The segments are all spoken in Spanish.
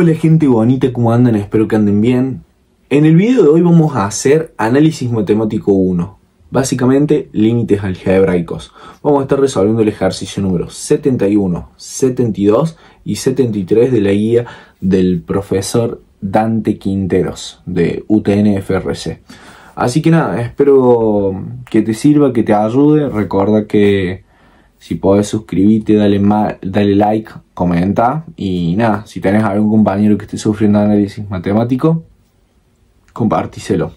Hola gente bonita, ¿cómo andan? Espero que anden bien. En el video de hoy vamos a hacer análisis matemático 1, básicamente límites algebraicos. Vamos a estar resolviendo el ejercicio número 71, 72 y 73 de la guía del profesor Dante Quinteros de UTN-FRC. Así que nada, espero que te sirva, que te ayude. Recuerda que si podés suscribirte, dale, dale like, comenta y nada, si tenés algún compañero que esté sufriendo análisis matemático, compartíselo.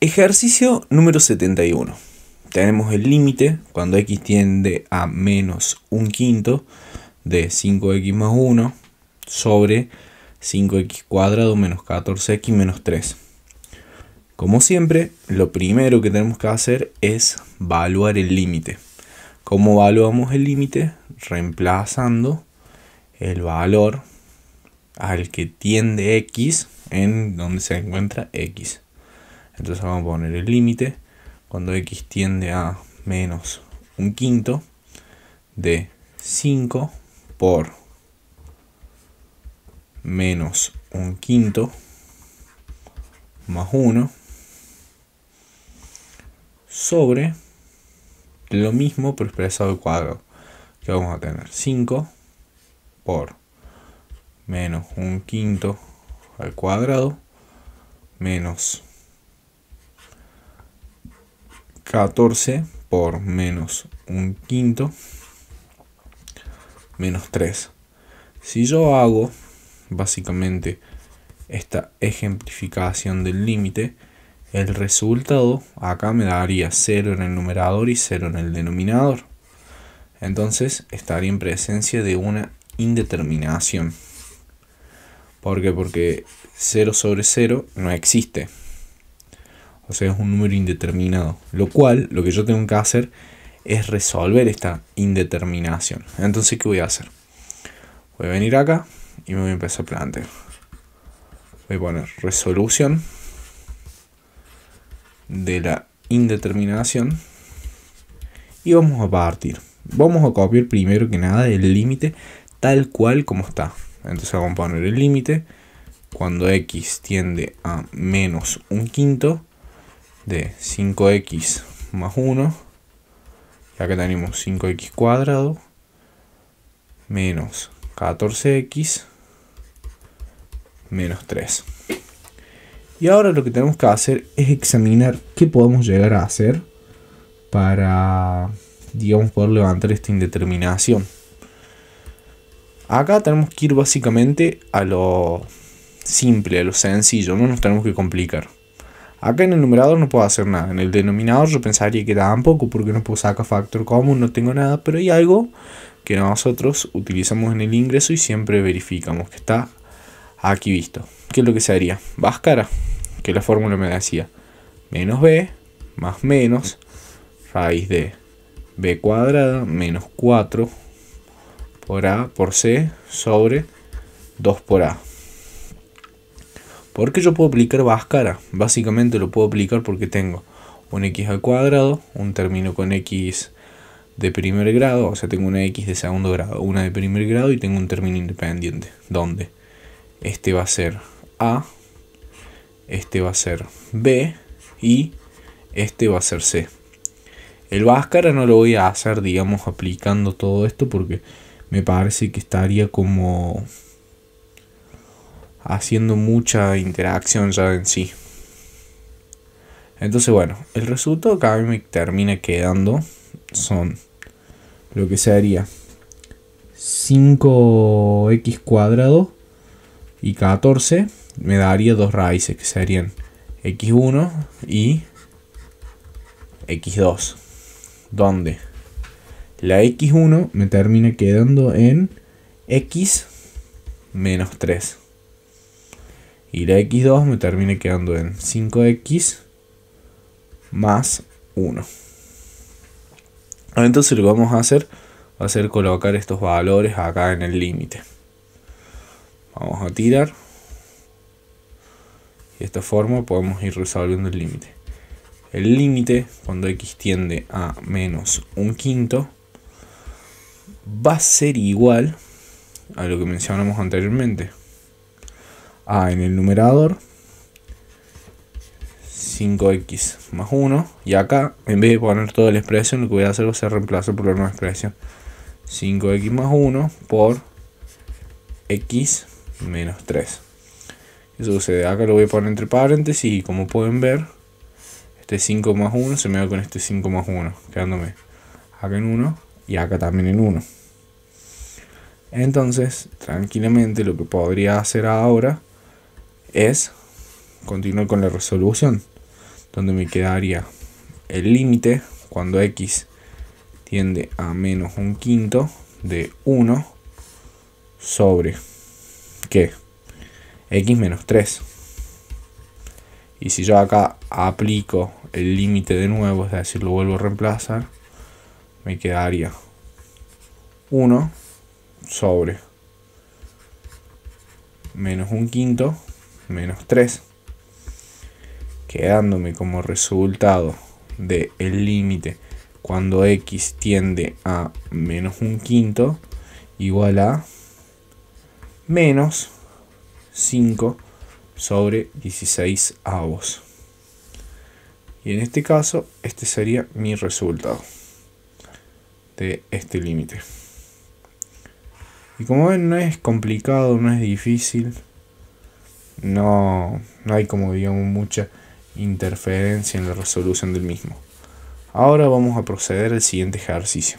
Ejercicio número 71 tenemos el límite cuando x tiende a menos un quinto de 5x más 1 sobre 5x cuadrado menos 14x menos 3. Como siempre, lo primero que tenemos que hacer es evaluar el límite. ¿Cómo evaluamos el límite? Reemplazando el valor al que tiende x en donde se encuentra x. Entonces vamos a poner el límite cuando x tiende a menos un quinto de 5 por menos un quinto más 1 sobre lo mismo pero expresado al cuadrado que vamos a tener 5 por menos un quinto al cuadrado menos 14 por menos un quinto menos 3. Si yo hago básicamente esta ejemplificación del límite, el resultado acá me daría 0 en el numerador y 0 en el denominador. Entonces estaría en presencia de una indeterminación. ¿Por qué? Porque 0 sobre 0 no existe o sea, es un número indeterminado. Lo cual, lo que yo tengo que hacer es resolver esta indeterminación. Entonces, ¿qué voy a hacer? Voy a venir acá y me voy a empezar a plantear. Voy a poner resolución de la indeterminación y vamos a partir. Vamos a copiar primero que nada el límite tal cual como está. Entonces vamos a poner el límite cuando x tiende a menos un quinto de 5x más 1. Y acá tenemos 5x cuadrado menos 14x menos 3. Y ahora lo que tenemos que hacer es examinar qué podemos llegar a hacer para, digamos, poder levantar esta indeterminación. Acá tenemos que ir básicamente a lo simple, a lo sencillo, no nos tenemos que complicar. Acá en el numerador no puedo hacer nada. En el denominador yo pensaría que tampoco, porque no puedo sacar factor común, no tengo nada, pero hay algo que nosotros utilizamos en el ingreso y siempre verificamos que está aquí visto. ¿Qué es lo que se haría? Váscara, que la fórmula me decía menos b más menos raíz de b cuadrada menos 4 por a por c sobre 2 por a. Porque yo puedo aplicar Bhaskara. Básicamente lo puedo aplicar porque tengo un x al cuadrado, un término con x de primer grado, o sea, tengo una x de segundo grado, una de primer grado y tengo un término independiente, donde este va a ser a, este va a ser b y este va a ser c. El báscara no lo voy a hacer, digamos, aplicando todo esto porque me parece que estaría como haciendo mucha interacción ya en sí. Entonces, bueno, el resultado que a mí me termina quedando son lo que sería 5x cuadrado y 14 me daría dos raíces que serían x1 y x2 donde la x1 me termina quedando en x menos 3 y la x2 me termine quedando en 5x más 1. Entonces lo que vamos a hacer va a ser colocar estos valores acá en el límite. Vamos a tirar. Y de esta forma podemos ir resolviendo el límite. El límite, cuando x tiende a menos un quinto, va a ser igual a lo que mencionamos anteriormente. A en el numerador. 5x más 1. Y acá, en vez de poner toda la expresión, lo que voy a hacer es reemplazar por la nueva expresión. 5x más 1 por x menos 3. Eso sucede? Acá lo voy a poner entre paréntesis y como pueden ver, este 5 más 1 se me va con este 5 más 1, quedándome acá en 1 y acá también en 1. Entonces, tranquilamente lo que podría hacer ahora es continuar con la resolución, donde me quedaría el límite cuando x tiende a menos un quinto de 1 sobre que x menos 3. Y si yo acá aplico el límite de nuevo, es decir, lo vuelvo a reemplazar, me quedaría 1 sobre menos un quinto menos 3, quedándome como resultado de el límite cuando x tiende a menos un quinto igual a menos 5 sobre 16 avos. Y en este caso, este sería mi resultado de este límite. Y como ven, no es complicado, no es difícil no, no hay como digamos mucha interferencia en la resolución del mismo. Ahora vamos a proceder al siguiente ejercicio.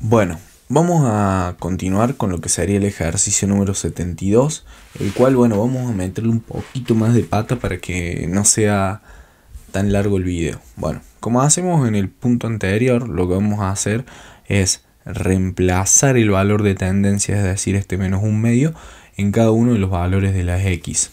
Bueno, vamos a continuar con lo que sería el ejercicio número 72, el cual, bueno, vamos a meterle un poquito más de pata para que no sea tan largo el video. Bueno, como hacemos en el punto anterior, lo que vamos a hacer es reemplazar el valor de tendencia, es decir, este menos un medio, en cada uno de los valores de las x.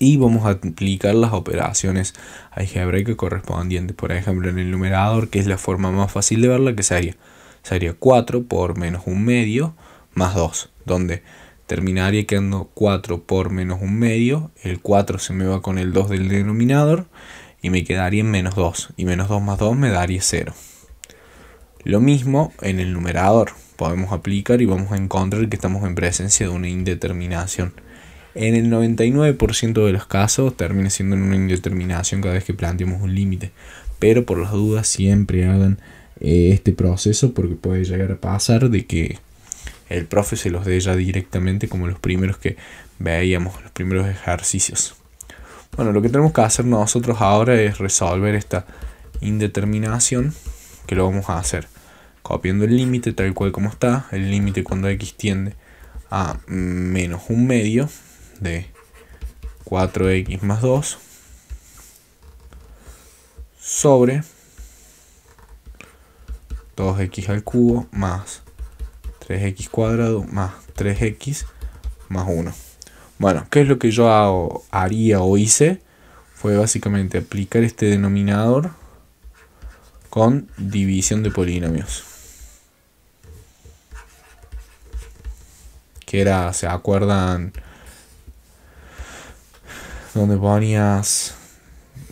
Y vamos a aplicar las operaciones algebraicas correspondientes. Por ejemplo, en el numerador, que es la forma más fácil de verla, que sería, sería 4 por menos un medio más 2, donde terminaría quedando 4 por menos 1 medio, el 4 se me va con el 2 del denominador y me quedaría en menos 2, y menos 2 más 2 me daría 0. Lo mismo en el numerador podemos aplicar y vamos a encontrar que estamos en presencia de una indeterminación. En el 99% de los casos termina siendo una indeterminación cada vez que planteamos un límite. Pero por las dudas siempre hagan eh, este proceso porque puede llegar a pasar de que el profe se los dé ya directamente como los primeros que veíamos, los primeros ejercicios. Bueno, lo que tenemos que hacer nosotros ahora es resolver esta indeterminación que lo vamos a hacer copiando el límite tal cual como está, el límite cuando x tiende a menos un medio de 4x más 2 sobre 2x al cubo más 3x cuadrado más 3x más 1. Bueno, ¿qué es lo que yo hago, haría o hice? Fue básicamente aplicar este denominador con división de polinomios. era, ¿se acuerdan? Donde ponías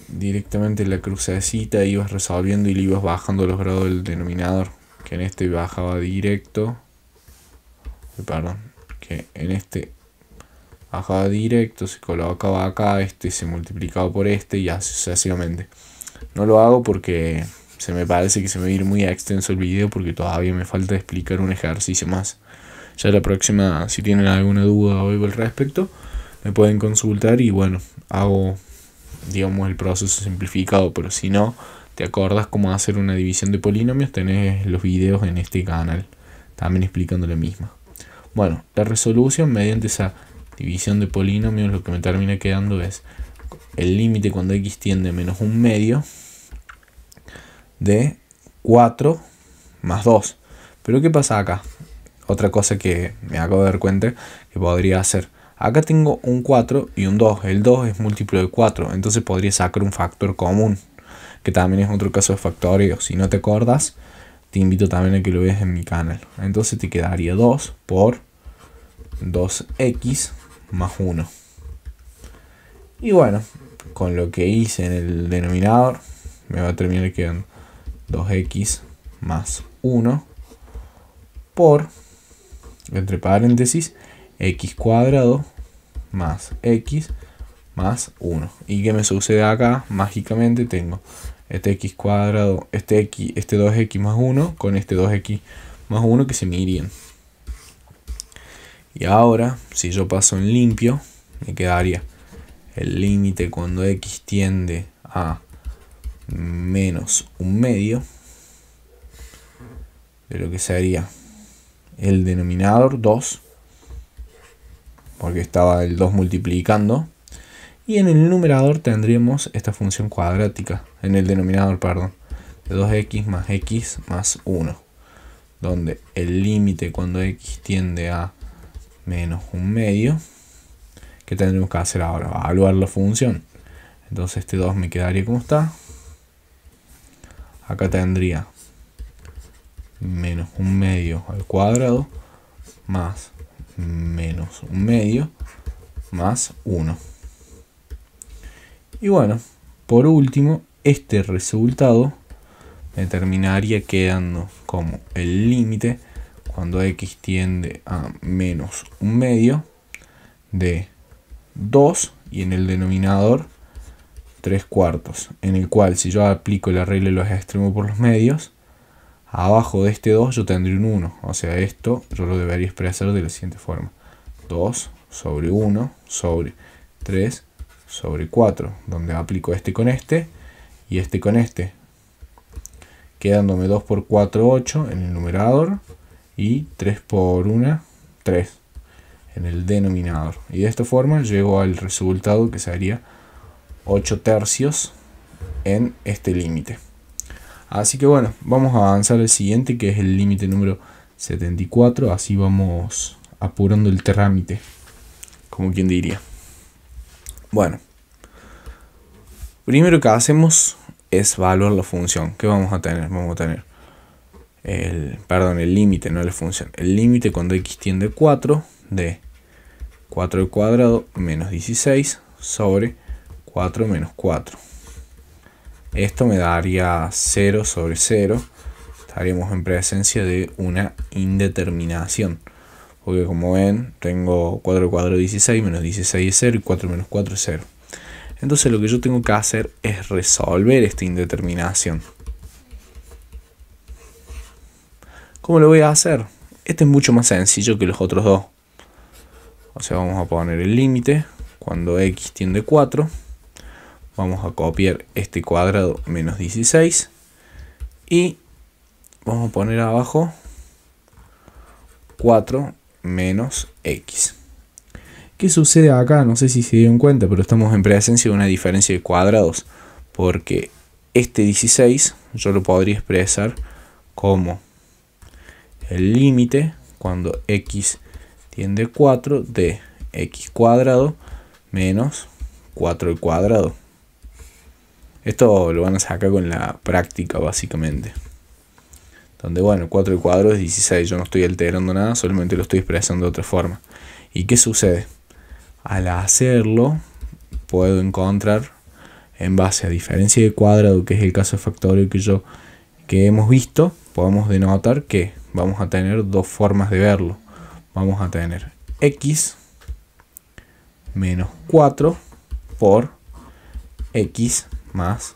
directamente la crucecita, ibas resolviendo y le ibas bajando los grados del denominador. Que en este bajaba directo. Eh, perdón. Que en este bajaba directo, se colocaba acá, este se multiplicaba por este y así sucesivamente. No lo hago porque se me parece que se me va a ir muy extenso el video porque todavía me falta explicar un ejercicio más. Ya la próxima, si tienen alguna duda o algo al respecto, me pueden consultar y bueno, hago, digamos, el proceso simplificado, pero si no, te acordas cómo hacer una división de polinomios, tenés los videos en este canal, también explicando la misma. Bueno, la resolución mediante esa división de polinomios lo que me termina quedando es el límite cuando x tiende a menos un medio de 4 más 2. Pero ¿qué pasa acá? otra cosa que me acabo de dar cuenta que podría hacer. Acá tengo un 4 y un 2. El 2 es múltiplo de 4, entonces podría sacar un factor común, que también es otro caso de factorio, Si no te acordas, te invito también a que lo veas en mi canal. Entonces te quedaría 2 por 2x más 1. Y bueno, con lo que hice en el denominador, me va a terminar quedando 2x más 1 por entre paréntesis, x cuadrado más x más 1. ¿Y qué me sucede acá? Mágicamente tengo este x cuadrado, este, x, este 2x más 1 con este 2x más 1 que se me irían. Y ahora, si yo paso en limpio, me quedaría el límite cuando x tiende a menos un medio de lo que sería el denominador 2, porque estaba el 2 multiplicando, y en el numerador tendríamos esta función cuadrática, en el denominador, perdón, de 2x más x más 1, donde el límite cuando x tiende a menos un medio, que tendremos que hacer ahora? Evaluar la función. Entonces este 2 me quedaría como está. Acá tendría menos un medio al cuadrado más menos un medio más 1. Y bueno, por último, este resultado me terminaría quedando como el límite cuando x tiende a menos un medio de 2 y en el denominador 3 cuartos, en el cual si yo aplico la regla de los extremos por los medios, Abajo de este 2 yo tendría un 1. O sea, esto yo lo debería expresar de la siguiente forma. 2 sobre 1 sobre 3 sobre 4. Donde aplico este con este y este con este. Quedándome 2 por 4, 8 en el numerador. Y 3 por 1, 3 en el denominador. Y de esta forma llego al resultado que sería 8 tercios en este límite. Así que bueno, vamos a avanzar al siguiente que es el límite número 74. Así vamos apurando el trámite, como quien diría. Bueno, primero que hacemos es evaluar la función. ¿Qué vamos a tener? Vamos a tener el, perdón, el límite, no la función. El límite cuando x tiende a 4 de 4 al cuadrado menos 16 sobre 4 menos 4. Esto me daría 0 sobre 0. Estaríamos en presencia de una indeterminación. Porque como ven, tengo 4 al 16, menos 16 es 0 y 4 menos 4 es 0. Entonces lo que yo tengo que hacer es resolver esta indeterminación. ¿Cómo lo voy a hacer? Este es mucho más sencillo que los otros dos. O sea, vamos a poner el límite cuando x tiende 4. Vamos a copiar este cuadrado menos 16. Y vamos a poner abajo 4 menos x. ¿Qué sucede acá? No sé si se dieron cuenta, pero estamos en presencia de una diferencia de cuadrados. Porque este 16 yo lo podría expresar como el límite cuando x tiende 4 de x cuadrado menos 4 al cuadrado. Esto lo van a sacar con la práctica, básicamente. Donde, bueno, 4 al cuadrado es 16. Yo no estoy alterando nada, solamente lo estoy expresando de otra forma. ¿Y qué sucede? Al hacerlo, puedo encontrar, en base a diferencia de cuadrado, que es el caso factorio que yo que hemos visto, podemos denotar que vamos a tener dos formas de verlo. Vamos a tener x menos 4 por x más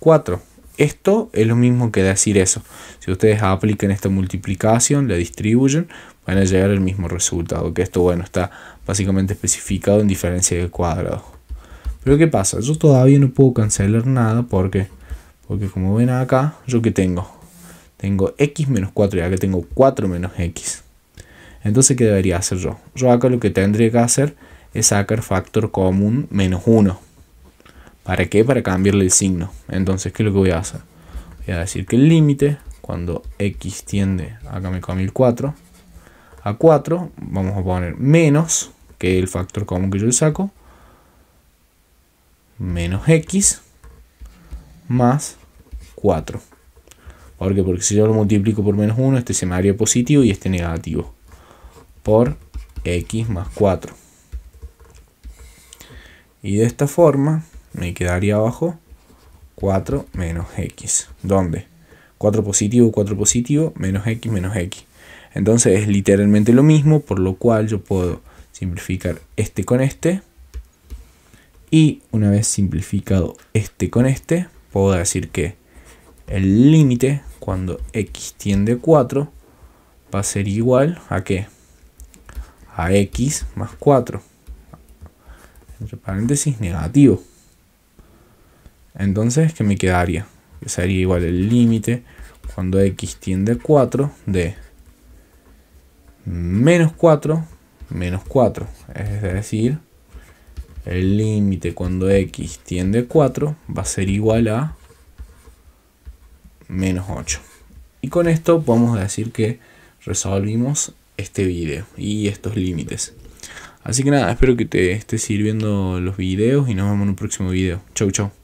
4. Esto es lo mismo que decir eso. Si ustedes aplican esta multiplicación, la distribuyen, van a llegar al mismo resultado. Que esto, bueno, está básicamente especificado en diferencia de cuadrados. Pero ¿qué pasa? Yo todavía no puedo cancelar nada porque, porque como ven acá, yo que tengo, tengo x menos 4 ya que tengo 4 menos x. Entonces, ¿qué debería hacer yo? Yo acá lo que tendría que hacer es sacar factor común menos 1 ¿Para qué? Para cambiarle el signo. Entonces, ¿qué es lo que voy a hacer? Voy a decir que el límite, cuando x tiende, acá me con mil 4, a 4, vamos a poner menos, que el factor común que yo le saco, menos x, más 4. ¿Por qué? Porque si yo lo multiplico por menos 1, este se me haría positivo y este negativo. Por x más 4. Y de esta forma me quedaría abajo 4 menos x. ¿Dónde? 4 positivo, 4 positivo, menos x, menos x. Entonces es literalmente lo mismo, por lo cual yo puedo simplificar este con este. Y una vez simplificado este con este, puedo decir que el límite cuando x tiende a 4 va a ser igual a qué? A x más 4. Entre paréntesis, negativo. Entonces, ¿qué me quedaría? Que sería igual el límite cuando x tiende a 4 de menos 4 menos 4. Es decir, el límite cuando x tiende a 4 va a ser igual a menos 8. Y con esto podemos decir que resolvimos este video y estos límites. Así que nada, espero que te esté sirviendo los videos y nos vemos en un próximo video. Chau, chau.